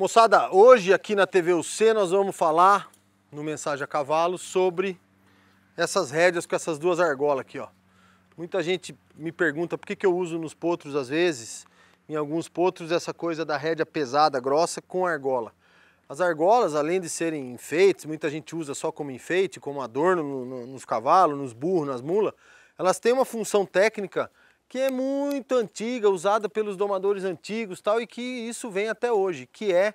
Moçada, hoje aqui na TV UC nós vamos falar, no Mensagem a Cavalo, sobre essas rédeas com essas duas argolas aqui, ó. Muita gente me pergunta por que, que eu uso nos potros às vezes, em alguns potros, essa coisa da rédea pesada, grossa, com argola. As argolas, além de serem enfeites, muita gente usa só como enfeite, como adorno no, no, nos cavalos, nos burros, nas mulas, elas têm uma função técnica que é muito antiga, usada pelos domadores antigos tal, e que isso vem até hoje, que é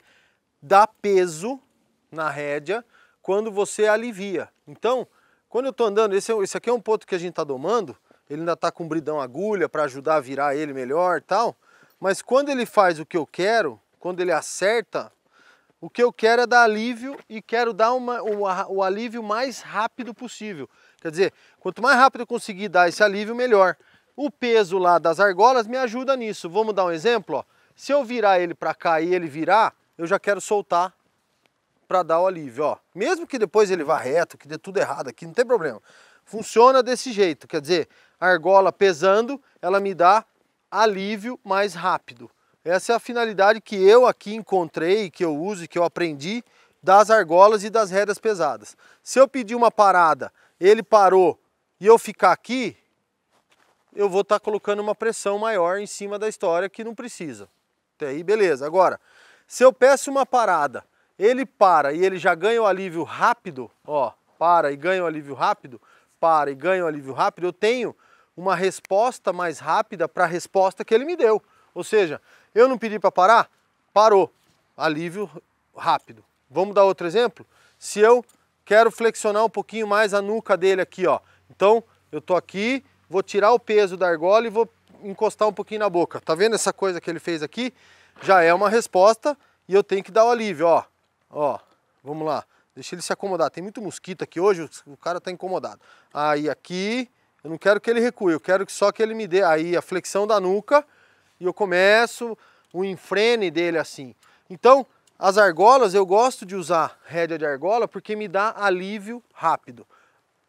dar peso na rédea quando você alivia. Então, quando eu estou andando, esse, é esse, aqui é um ponto que a gente está domando, ele ainda está com bridão agulha para ajudar a virar ele melhor tal, mas quando ele faz o que eu quero, quando ele acerta, o que eu quero é dar alívio e quero dar uma, o alívio mais rápido possível. Quer dizer, quanto mais rápido eu conseguir dar esse alívio, melhor. O peso lá das argolas me ajuda nisso. Vamos dar um exemplo? Ó. Se eu virar ele para cá e ele virar, eu já quero soltar para dar o alívio. Ó. Mesmo que depois ele vá reto, que dê tudo errado aqui, não tem problema. Funciona desse jeito, quer dizer, a argola pesando, ela me dá alívio mais rápido. Essa é a finalidade que eu aqui encontrei, que eu uso, que eu aprendi das argolas e das rédeas pesadas. Se eu pedir uma parada, ele parou e eu ficar aqui, eu vou estar tá colocando uma pressão maior em cima da história que não precisa. Até aí, beleza. Agora, se eu peço uma parada, ele para e ele já ganha o alívio rápido, ó, para e ganha o alívio rápido, para e ganha o alívio rápido, eu tenho uma resposta mais rápida para a resposta que ele me deu. Ou seja, eu não pedi para parar, parou. Alívio rápido. Vamos dar outro exemplo? Se eu quero flexionar um pouquinho mais a nuca dele aqui, ó. Então, eu tô aqui, vou tirar o peso da argola e vou encostar um pouquinho na boca. Tá vendo essa coisa que ele fez aqui? Já é uma resposta e eu tenho que dar o alívio, ó. Ó, vamos lá. Deixa ele se acomodar. Tem muito mosquito aqui hoje, o cara tá incomodado. Aí aqui, eu não quero que ele recue, eu quero que só que ele me dê aí a flexão da nuca e eu começo o enfrene dele assim. Então, as argolas, eu gosto de usar rédea de argola porque me dá alívio rápido.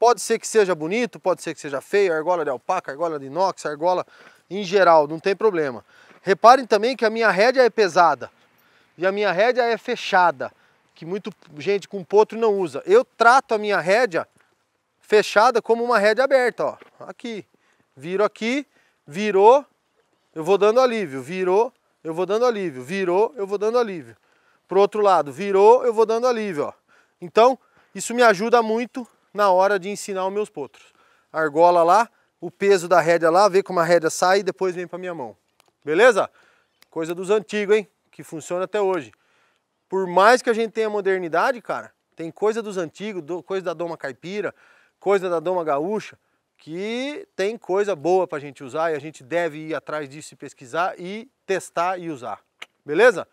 Pode ser que seja bonito, pode ser que seja feio, argola de alpaca, argola de inox, argola em geral, não tem problema. Reparem também que a minha rédea é pesada e a minha rédea é fechada, que muito gente com potro não usa. Eu trato a minha rédea fechada como uma rédea aberta, ó. Aqui, viro aqui, virou, eu vou dando alívio, virou, eu vou dando alívio, virou, eu vou dando alívio. Pro outro lado, virou, eu vou dando alívio, ó. Então, isso me ajuda muito na hora de ensinar os meus potros. Argola lá, o peso da rédea lá, ver como a rédea sai e depois vem para minha mão. Beleza? Coisa dos antigos, hein? Que funciona até hoje. Por mais que a gente tenha modernidade, cara, tem coisa dos antigos, coisa da doma caipira, coisa da doma gaúcha, que tem coisa boa para a gente usar e a gente deve ir atrás disso e pesquisar e testar e usar. Beleza?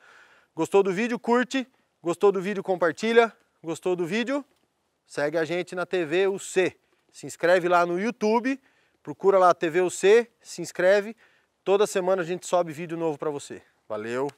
Gostou do vídeo? Curte. Gostou do vídeo? Compartilha. Gostou do vídeo? segue a gente na TV UC. Se inscreve lá no YouTube, procura lá TV UC, se inscreve. Toda semana a gente sobe vídeo novo para você. Valeu!